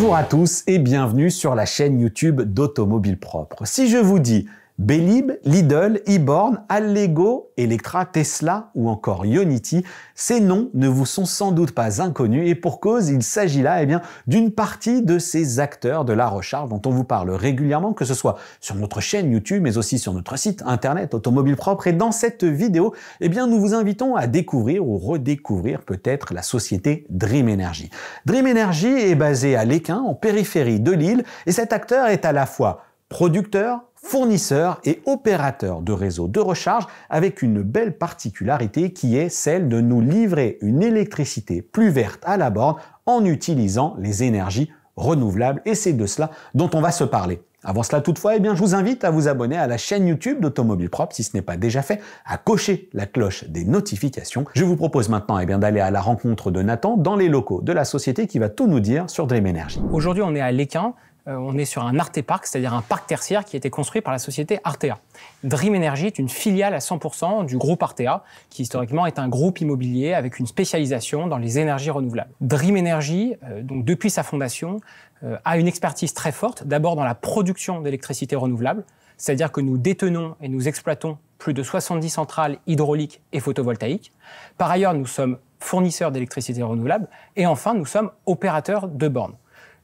Bonjour à tous et bienvenue sur la chaîne YouTube d'Automobile Propre. Si je vous dis Belib, Lidl, Iborn, Allego, Electra, Tesla ou encore Ionity, ces noms ne vous sont sans doute pas inconnus et pour cause, il s'agit là eh bien d'une partie de ces acteurs de la recharge dont on vous parle régulièrement, que ce soit sur notre chaîne YouTube mais aussi sur notre site internet Automobile Propre. Et dans cette vidéo, eh bien nous vous invitons à découvrir ou redécouvrir peut-être la société Dream Energy. Dream Energy est basée à Léquin, en périphérie de Lille, et cet acteur est à la fois producteur, fournisseur et opérateur de réseaux de recharge avec une belle particularité qui est celle de nous livrer une électricité plus verte à la borne en utilisant les énergies renouvelables et c'est de cela dont on va se parler. Avant cela toutefois, eh bien, je vous invite à vous abonner à la chaîne YouTube d'Automobile Propre si ce n'est pas déjà fait, à cocher la cloche des notifications. Je vous propose maintenant eh d'aller à la rencontre de Nathan dans les locaux de la société qui va tout nous dire sur Dream Energy. Aujourd'hui, on est à l'Équin euh, on est sur un Arte Park, c'est-à-dire un parc tertiaire qui a été construit par la société Artea. Dream Energy est une filiale à 100% du groupe Artea, qui historiquement est un groupe immobilier avec une spécialisation dans les énergies renouvelables. Dream Energy, euh, donc depuis sa fondation, euh, a une expertise très forte, d'abord dans la production d'électricité renouvelable, c'est-à-dire que nous détenons et nous exploitons plus de 70 centrales hydrauliques et photovoltaïques. Par ailleurs, nous sommes fournisseurs d'électricité renouvelable et enfin, nous sommes opérateurs de bornes.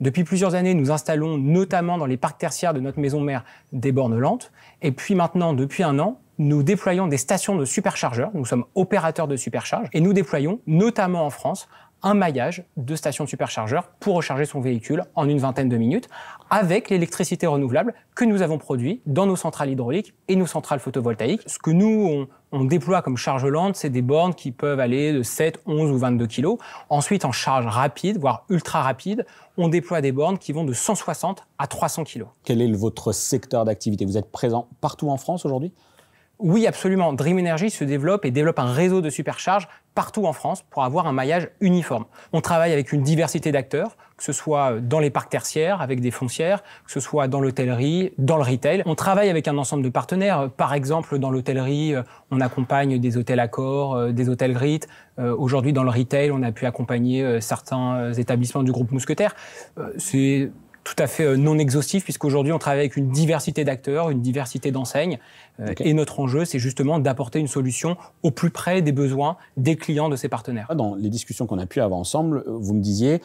Depuis plusieurs années, nous installons notamment dans les parcs tertiaires de notre maison mère des bornes lentes. Et puis maintenant, depuis un an, nous déployons des stations de superchargeurs. Nous sommes opérateurs de supercharge et nous déployons, notamment en France, un maillage de stations de superchargeurs pour recharger son véhicule en une vingtaine de minutes avec l'électricité renouvelable que nous avons produit dans nos centrales hydrauliques et nos centrales photovoltaïques. Ce que nous, on on déploie comme charge lente, c'est des bornes qui peuvent aller de 7, 11 ou 22 kg. Ensuite, en charge rapide, voire ultra rapide, on déploie des bornes qui vont de 160 à 300 kg. Quel est votre secteur d'activité Vous êtes présent partout en France aujourd'hui oui, absolument. Dream Energy se développe et développe un réseau de supercharges partout en France pour avoir un maillage uniforme. On travaille avec une diversité d'acteurs, que ce soit euh, dans les parcs tertiaires, avec des foncières, que ce soit dans l'hôtellerie, dans le retail. On travaille avec un ensemble de partenaires. Euh, par exemple, dans l'hôtellerie, euh, on accompagne des hôtels Accor, des hôtels Grit. Aujourd'hui, dans le retail, on a pu accompagner certains établissements du groupe Mousquetaire. C'est tout à fait euh, non exhaustif, puisqu'aujourd'hui, on travaille avec une diversité d'acteurs, une diversité d'enseignes. Euh, et notre enjeu, c'est justement d'apporter une solution au plus près des besoins des clients de ces partenaires. Ah, dans les discussions qu'on a pu avoir ensemble, euh, vous me disiez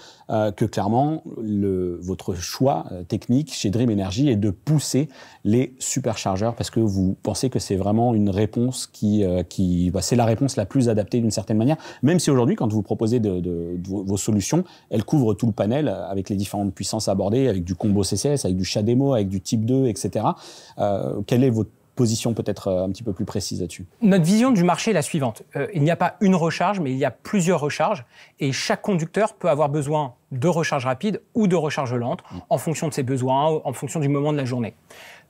que clairement, le, votre choix technique chez Dream Energy est de pousser les superchargeurs, parce que vous pensez que c'est vraiment une réponse qui, qui bah, c'est la réponse la plus adaptée d'une certaine manière, même si aujourd'hui, quand vous proposez vos solutions, elles couvrent tout le panel avec les différentes puissances abordées, avec du combo CSS, avec du chat démo, avec du type 2, etc. Euh, quelle est votre position peut-être euh, un petit peu plus précise là-dessus Notre vision du marché est la suivante. Euh, il n'y a pas une recharge, mais il y a plusieurs recharges. Et chaque conducteur peut avoir besoin de recharge rapide ou de recharge lente, mm. en fonction de ses besoins, en fonction du moment de la journée.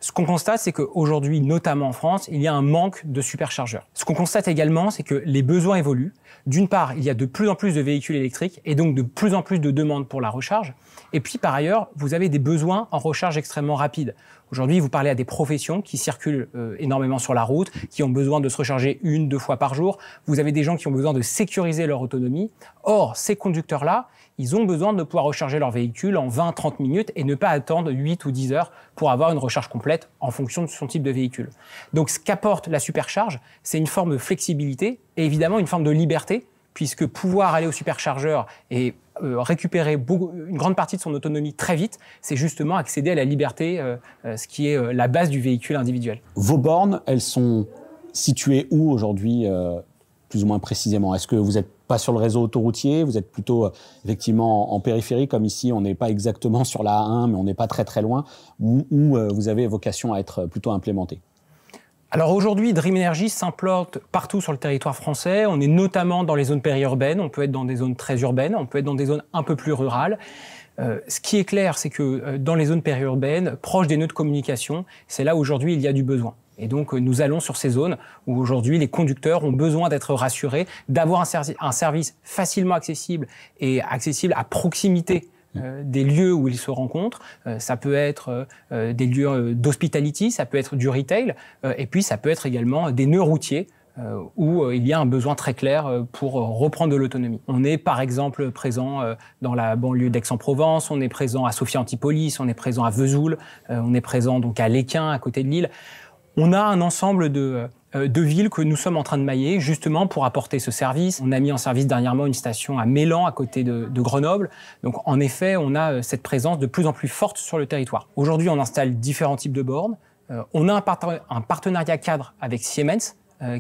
Ce qu'on constate, c'est qu'aujourd'hui, notamment en France, il y a un manque de superchargeurs. Ce qu'on constate également, c'est que les besoins évoluent. D'une part, il y a de plus en plus de véhicules électriques et donc de plus en plus de demandes pour la recharge. Et puis, par ailleurs, vous avez des besoins en recharge extrêmement rapide. Aujourd'hui, vous parlez à des professions qui circulent euh, énormément sur la route, qui ont besoin de se recharger une, deux fois par jour. Vous avez des gens qui ont besoin de sécuriser leur autonomie. Or, ces conducteurs-là, ils ont besoin de pouvoir recharger leur véhicule en 20-30 minutes et ne pas attendre 8 ou 10 heures pour avoir une recharge complète en fonction de son type de véhicule. Donc ce qu'apporte la supercharge, c'est une forme de flexibilité et évidemment une forme de liberté, puisque pouvoir aller au superchargeur et euh, récupérer une grande partie de son autonomie très vite, c'est justement accéder à la liberté, euh, euh, ce qui est la base du véhicule individuel. Vos bornes, elles sont situées où aujourd'hui, plus ou moins précisément Est-ce que vous êtes pas sur le réseau autoroutier, vous êtes plutôt euh, effectivement en, périphérie, comme ici, on n'est pas exactement sur la A1, mais on n'est pas très très loin, où, euh, vous avez vocation à être euh, plutôt implémenté. Alors aujourd'hui, Dream Energy s'implante partout sur le territoire français. On est notamment dans les zones périurbaines, on peut être dans des zones très urbaines, on peut être dans des zones un peu plus rurales. ce qui est clair, c'est que dans les zones périurbaines, proches des nœuds de communication, c'est là aujourd'hui il y a du besoin. Et donc, euh, nous allons sur ces zones où aujourd'hui les conducteurs ont besoin d'être rassurés, d'avoir un, service facilement accessible et accessible à proximité euh, des lieux où ils se rencontrent. Euh, ça peut être des lieux d'hospitality, ça peut être du retail, et puis ça peut être également des nœuds routiers où il y a un besoin très clair pour reprendre de l'autonomie. On est par exemple présent dans la banlieue d'Aix-en-Provence, on est présent à Sophia Antipolis, on est présent à Vesoul, on est présent donc à Léquin à côté de Lille. On a un ensemble de, euh, de villes que nous sommes en train de mailler justement pour apporter ce service. On a mis en service dernièrement une station à Mélan à côté de, Grenoble. Donc en effet, on a euh, cette présence de plus en plus forte sur le territoire. Aujourd'hui, on installe différents types de bornes. Euh, on a un, partenariat cadre avec Siemens,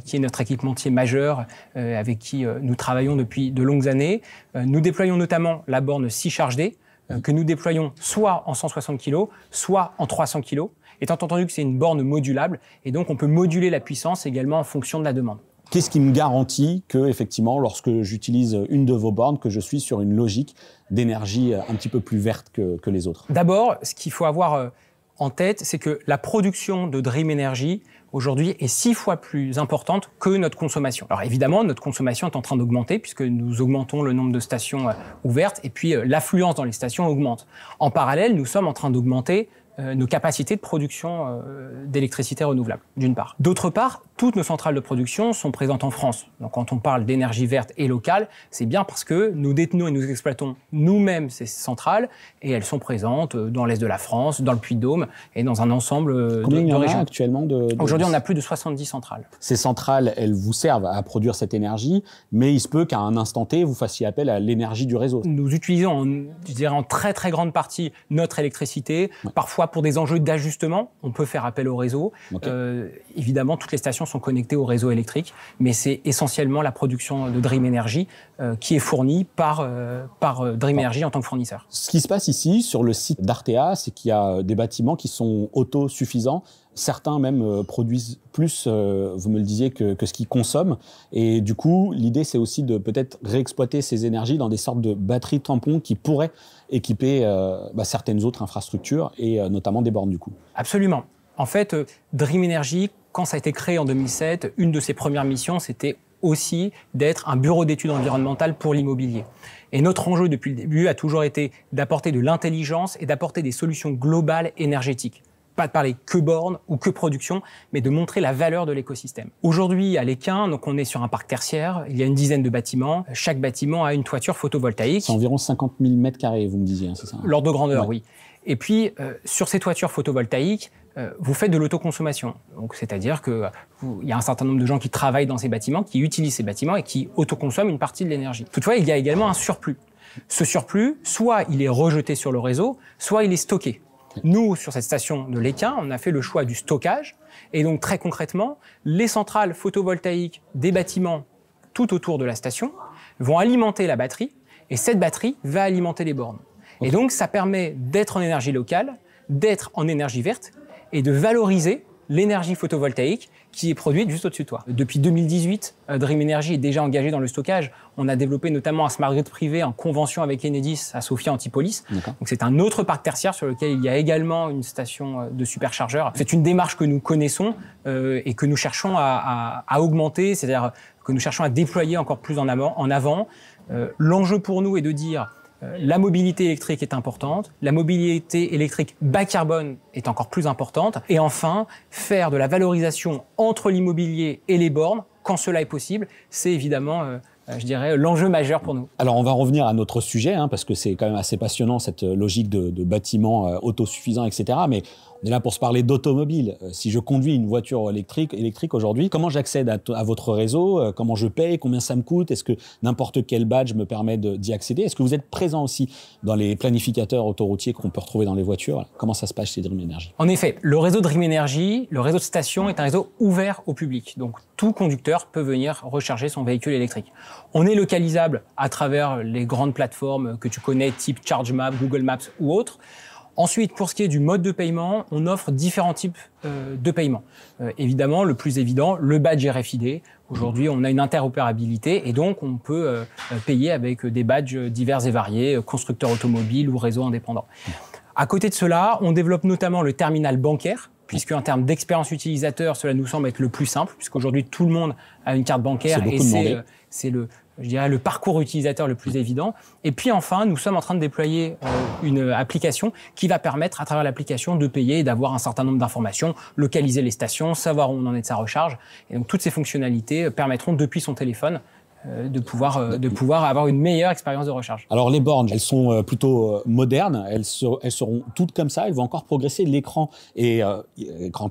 qui est notre équipementier majeur, avec qui nous travaillons depuis de longues années. nous déployons notamment la borne 6 charge D, euh, que nous déployons soit en 160 kg, soit en 300 kg, étant entendu que c'est une borne modulable, et donc on peut moduler la puissance également en fonction de la demande. Qu'est-ce qui me garantit que, effectivement, lorsque j'utilise une de vos bornes, que je suis sur une logique d'énergie euh, un petit peu plus verte que, que les autres D'abord, ce qu'il faut avoir euh, en tête, c'est que la production de Dream Energy aujourd'hui est six fois plus importante que notre consommation. Alors évidemment, notre consommation est en train d'augmenter puisque nous augmentons le nombre de stations euh, ouvertes et puis euh, l'affluence dans les stations augmente. En parallèle, nous sommes en train d'augmenter euh, nos capacités de production euh, d'électricité renouvelable, d'une part. D'autre part, toutes nos centrales de production sont présentes en France. Donc quand on parle d'énergie verte et locale, c'est bien parce que nous détenons et nous exploitons nous-mêmes ces centrales et elles sont présentes euh, dans l'est de la France, dans le Puy-de-Dôme et dans un ensemble de, y régions. A actuellement de, Aujourd'hui, on a plus de 70 centrales. Ces centrales, elles vous servent à produire cette énergie, mais il se peut qu'à un instant T, vous fassiez appel à l'énergie du réseau. Nous utilisons, en, je dirais, en très très grande partie notre électricité, parfois pour des enjeux d'ajustement, on peut faire appel au réseau. Euh, évidemment, toutes les stations sont connectées au réseau électrique, mais c'est essentiellement la production de Dream Energy euh, qui est fournie par, euh, par Dream Energy en tant que fournisseur. Ce qui se passe ici, sur le site d'Artea, c'est qu'il y a des bâtiments qui sont autosuffisants Certains même euh, produisent plus, euh, vous me le disiez, que, ce qu'ils consomment. Et du coup, l'idée, c'est aussi de peut-être réexploiter ces énergies dans des sortes de batteries tampons qui pourraient équiper euh, bah, certaines autres infrastructures et notamment des bornes du coup. Absolument. En fait, Dream Energy, quand ça a été créé en 2007, une de ses premières missions, c'était aussi d'être un bureau d'études environnementales pour l'immobilier. Et notre enjeu depuis le début a toujours été d'apporter de l'intelligence et d'apporter des solutions globales énergétiques pas de parler que bornes ou que production, mais de montrer la valeur de l'écosystème. Aujourd'hui, à l'Équin, donc on est sur un parc tertiaire, il y a une dizaine de bâtiments. Chaque bâtiment a une toiture photovoltaïque. C'est environ 50 000 mètres carrés, vous me disiez, hein, c'est ça hein L'ordre de grandeur, oui. Et puis, euh, sur ces toitures photovoltaïques, euh, vous faites de l'autoconsommation. Donc, c'est-à-dire qu'il y a un certain nombre de gens qui travaillent dans ces bâtiments, qui utilisent ces bâtiments et qui autoconsomment une partie de l'énergie. Toutefois, il y a également un surplus. Ce surplus, soit il est rejeté sur le réseau, soit il est stocké. Nous, sur cette station de l'Équin, on a fait le choix du stockage. Et donc, très concrètement, les centrales photovoltaïques des bâtiments tout autour de la station vont alimenter la batterie. Et cette batterie va alimenter les bornes. Et donc, ça permet d'être en énergie locale, d'être en énergie verte et de valoriser l'énergie photovoltaïque qui est produite juste au-dessus de toi. Depuis 2018, euh, Dream Energy est déjà engagé dans le stockage. On a développé notamment un smart grid privé en convention avec Enedis à Sofia Antipolis. Donc c'est un autre parc tertiaire sur lequel il y a également une station euh, de superchargeur. C'est une démarche que nous connaissons euh, et que nous cherchons à, augmenter, c'est-à-dire que nous cherchons à déployer encore plus en avant. L'enjeu pour nous est de dire euh, la mobilité électrique est importante, la mobilité électrique bas carbone est encore plus importante, et enfin, faire de la valorisation entre l'immobilier et les bornes, quand cela est possible, c'est évidemment euh, euh, je dirais, l'enjeu majeur pour nous. Alors, on va revenir à notre sujet, hein, parce que c'est quand même assez passionnant, cette logique de, bâtiments autosuffisants, etc. Mais on est là pour se parler d'automobile. Euh, si je conduis une voiture électrique, électrique aujourd'hui, comment j'accède à, votre réseau euh, Comment je paye Combien ça me coûte Est-ce que n'importe quel badge me permet d'y accéder Est-ce que vous êtes présent aussi dans les planificateurs autoroutiers qu'on peut retrouver dans les voitures Comment ça se passe chez Dream Energy En effet, le réseau Dream Energy, le réseau de station, est un réseau ouvert au public. Donc tout conducteur peut venir recharger son véhicule électrique. On est localisable à travers les grandes plateformes que tu connais, type ChargeMap, Google Maps ou autres. Ensuite, pour ce qui est du mode de paiement, on offre différents types euh, de paiement. Euh, évidemment, le plus évident, le badge RFID. Aujourd'hui, on a une interopérabilité et donc on peut euh, payer avec des badges divers et variés, constructeurs automobiles ou réseaux indépendants. À côté de cela, on développe notamment le terminal bancaire, puisque en termes d'expérience utilisateur, cela nous semble être le plus simple, puisqu'aujourd'hui tout le monde a une carte bancaire et c'est le, je dirais, le parcours utilisateur le plus évident. Et puis enfin, nous sommes en train de déployer euh, une euh, application qui va permettre, à travers l'application, de payer et d'avoir un certain nombre d'informations, localiser les stations, savoir où on en est de sa recharge. Et donc toutes ces fonctionnalités euh, permettront, depuis son téléphone, euh, de pouvoir, euh, de pouvoir avoir une meilleure expérience de recharge. Alors les bornes, elles sont euh, plutôt modernes, elles, seront, elles seront toutes comme ça, elles vont encore progresser. L'écran et euh,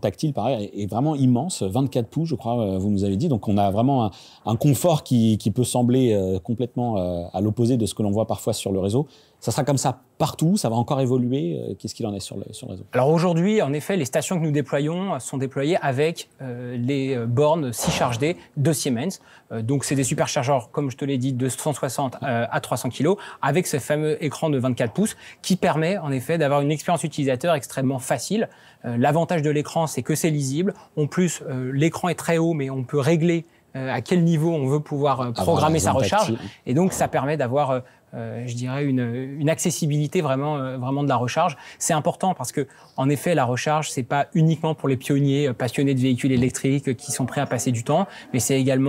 tactile, pareil, est vraiment immense, 24 pouces, je crois, vous nous avez dit. Donc on a vraiment un, un confort qui, qui, peut sembler complètement à l'opposé de ce que l'on voit parfois sur le réseau. Ça sera comme ça partout, ça va encore évoluer. Euh, qu'est-ce qu'il en est sur le, sur le réseau Alors aujourd'hui, en effet, les stations que nous déployons sont déployées avec euh, les euh, bornes 6 charges D de Siemens. donc c'est des superchargeurs, comme je te l'ai dit, de 160 à 300 kg, avec ce fameux écran de 24 pouces qui permet en effet d'avoir une expérience utilisateur extrêmement facile. L'avantage de l'écran, c'est que c'est lisible. En plus, l'écran est très haut, mais on peut régler à quel niveau on veut pouvoir programmer sa recharge. Et donc, ça permet d'avoir euh, je dirais, une, une accessibilité vraiment, euh, vraiment de la recharge. C'est important parce que, en effet, la recharge, c'est pas uniquement pour les pionniers euh, passionnés de véhicules électriques qui sont prêts à passer du temps, mais c'est également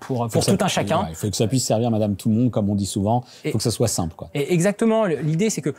pour, pour tout un chacun. il faut que ça puisse servir, Madame tout le monde, comme on dit souvent. Il faut que ça soit simple. Quoi. Et exactement. L'idée, c'est que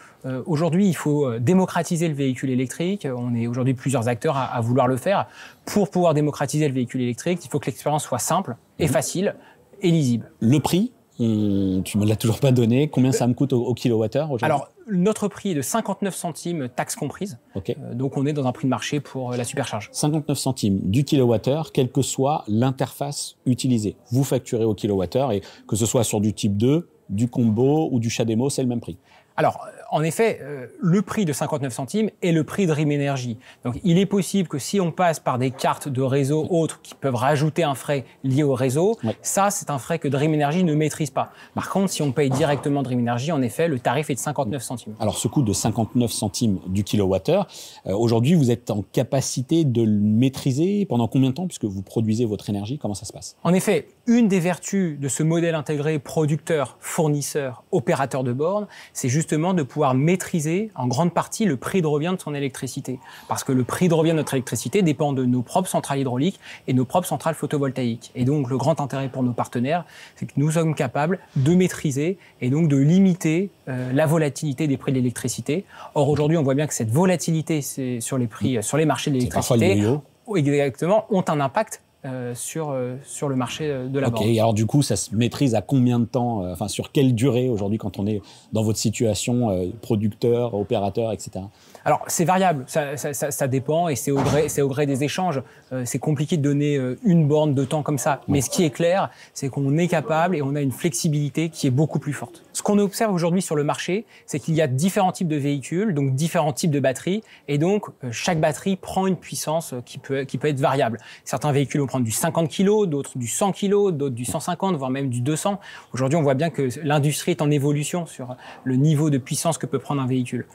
aujourd'hui, il faut démocratiser le véhicule électrique. On est aujourd'hui plusieurs acteurs à, vouloir le faire. Pour pouvoir démocratiser le véhicule électrique, il faut que l'expérience soit simple et mhm. facile et lisible. Le prix tu tu me l'as toujours pas donné. Combien euh, ça me coûte au, kilowattheure aujourd'hui Alors, notre prix est de 59 centimes, taxes comprises. Euh, donc, on est dans un prix de marché pour euh, la supercharge. 59 centimes du kilowattheure, quelle que soit l'interface utilisée. Vous facturez au kilowattheure et que ce soit sur du type 2, du combo ou du chat démo, c'est le même prix. Alors, en effet, euh, le prix de 59 centimes est le prix de RIM Energy. Donc il est possible que si on passe par des cartes de réseau autres qui peuvent rajouter un frais lié au réseau, ça c'est un frais que Dream Energy ne maîtrise pas. Par contre, si on paye directement Dream Energy, en effet, le tarif est de 59 centimes. Alors ce coût de 59 centimes du kilowattheure, euh, aujourd'hui vous êtes en capacité de le maîtriser pendant combien de temps puisque vous produisez votre énergie Comment ça se passe En effet, une des vertus de ce modèle intégré producteur, fournisseur, opérateur de borne, c'est justement de pouvoir pouvoir maîtriser en grande partie le prix de revient de son électricité. Parce que le prix de revient de notre électricité dépend de nos propres centrales hydrauliques et nos propres centrales photovoltaïques. Et donc le grand intérêt pour nos partenaires, c'est que nous sommes capables de maîtriser et donc de limiter euh, la volatilité des prix de l'électricité. Or aujourd'hui, on voit bien que cette volatilité sur les prix, sur les marchés de l'électricité, Exactement, ont un impact euh, sur, euh, sur le marché euh, de la Ok, alors du coup, ça se maîtrise à combien de temps, enfin sur quelle durée aujourd'hui quand on est dans votre situation, producteur, opérateur, etc. Alors c'est variable, ça, dépend et c'est au gré, au gré des échanges. c'est compliqué de donner une borne de temps comme ça. Mais ce qui est clair, c'est qu'on est capable et on a une flexibilité qui est beaucoup plus forte. Ce qu'on observe aujourd'hui sur le marché, c'est qu'il y a différents types de véhicules, donc différents types de batteries, et donc chaque batterie prend une puissance qui peut, qui peut être variable. Certains véhicules du 50 kg, d'autres du 100 kg, d'autres du 150, voire même du 200. Aujourd'hui, on voit bien que l'industrie est en évolution sur le niveau de puissance que peut prendre un véhicule.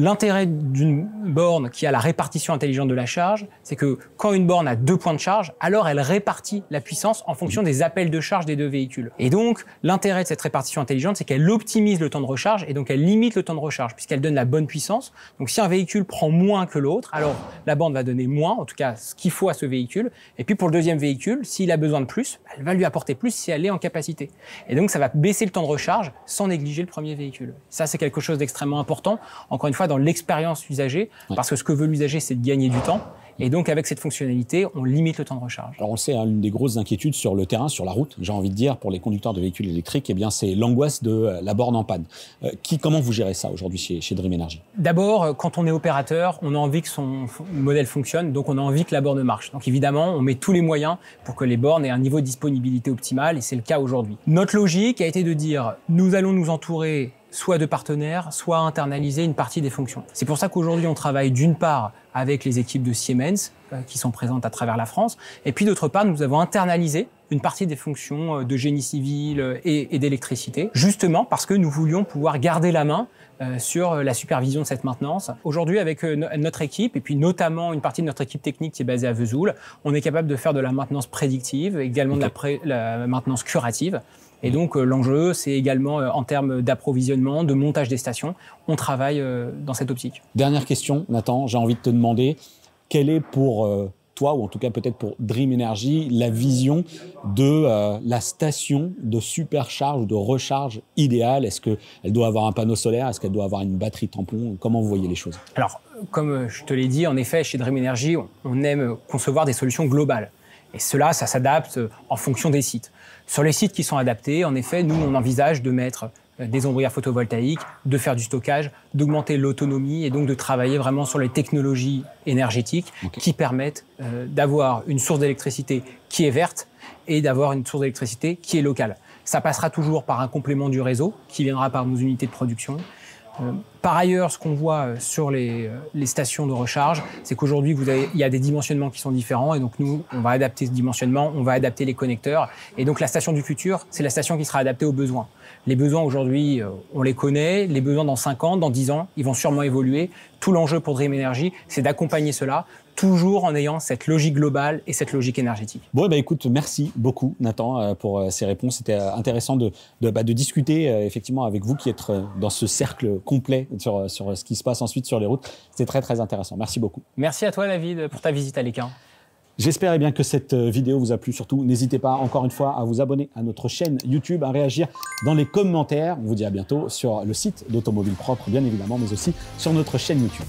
L'intérêt d'une borne qui a la répartition intelligente de la charge, c'est que quand une borne a deux points de charge, alors elle répartit la puissance en fonction des appels de charge des deux véhicules. Et donc, l'intérêt de cette répartition intelligente, c'est qu'elle optimise le temps de recharge et donc elle limite le temps de recharge puisqu'elle donne la bonne puissance. Donc, si un véhicule prend moins que l'autre, alors la borne va donner moins, en tout cas ce qu'il faut à ce véhicule. Et puis pour le deuxième véhicule, s'il a besoin de plus, elle va lui apporter plus si elle est en capacité. Et donc, ça va baisser le temps de recharge sans négliger le premier véhicule. Ça, c'est quelque chose d'extrêmement important. Encore une fois, dans l'expérience usagée, parce que ce que veut l'usager, c'est de gagner du temps. Et donc, avec cette fonctionnalité, on limite le temps de recharge. Alors, on sait, hein, des grosses inquiétudes sur le terrain, sur la route, j'ai envie de dire, pour les conducteurs de véhicules électriques, et eh bien, c'est l'angoisse de euh, la borne en panne. Euh, qui, comment vous gérez ça aujourd'hui chez, chez, Dream Energy D'abord, euh, quand on est opérateur, on a envie que son modèle fonctionne, donc on a envie que la borne marche. Donc, évidemment, on met tous les moyens pour que les bornes aient un niveau de disponibilité optimal, et c'est le cas aujourd'hui. Notre logique a été de dire, nous allons nous entourer soit de partenaires, soit internaliser une partie des fonctions. C'est pour ça qu'aujourd'hui, on travaille d'une part avec les équipes de Siemens euh, qui sont présentes à travers la France, et puis d'autre part, nous avons internalisé une partie des fonctions euh, de génie civil euh, et, d'électricité, justement parce que nous voulions pouvoir garder la main sur la supervision de cette maintenance. Aujourd'hui, avec notre équipe, et puis notamment une partie de notre équipe technique qui est basée à Vesoul, on est capable de faire de la maintenance prédictive, également de la maintenance curative. Et mm. donc euh, l'enjeu, c'est également euh, en termes d'approvisionnement, de montage des stations. On travaille euh, dans cette optique. Dernière question, Nathan, j'ai envie de te demander, quelle est pour toi, ou en tout cas peut-être pour Dream Energy, la vision de la station de supercharge ou de recharge idéale Est-ce qu'elle doit avoir un panneau solaire Est-ce qu'elle doit avoir une batterie tampon Comment vous voyez les choses Alors, comme je te l'ai dit, en effet, chez Dream Energy, on aime concevoir des solutions globales. Et cela, ça s'adapte en fonction des sites. Sur les sites qui sont adaptés, en effet, nous, on envisage de mettre euh, des ombrières photovoltaïques, de faire du stockage, d'augmenter l'autonomie et donc de travailler vraiment sur les technologies énergétiques qui permettent euh, d'avoir une source d'électricité qui est verte et d'avoir une source d'électricité qui est locale. Ça passera toujours par un complément du réseau qui viendra par nos unités de production. Euh, par ailleurs, ce qu'on voit euh, sur euh, les, stations de recharge, c'est qu'aujourd'hui, il y a des dimensionnements qui sont différents. Et donc, nous, on va adapter ce dimensionnement, on va adapter les connecteurs. Et donc, la station du futur, c'est la station qui sera adaptée aux besoins. Les besoins aujourd'hui, on les connaît. Les besoins dans 5 ans, dans 10 ans, ils vont sûrement évoluer. Tout l'enjeu pour Dream Energy, c'est d'accompagner cela, toujours en ayant cette logique globale et cette logique énergétique. Bon, eh ben, écoute, merci beaucoup Nathan euh, pour euh, ces réponses. C'était euh, intéressant de, de, bah, discuter effectivement avec vous qui êtes dans ce cercle complet sur, sur ce qui se passe ensuite sur les routes. C'était très très intéressant. Merci beaucoup. Merci à toi David pour ta visite à l'Équin. J'espère eh bien que cette euh, vidéo vous a plu. Surtout, n'hésitez pas encore une fois à vous abonner à notre chaîne YouTube, à réagir dans les commentaires. On vous dit à bientôt sur le site d'Automobile Propre, bien évidemment, mais aussi sur notre chaîne YouTube.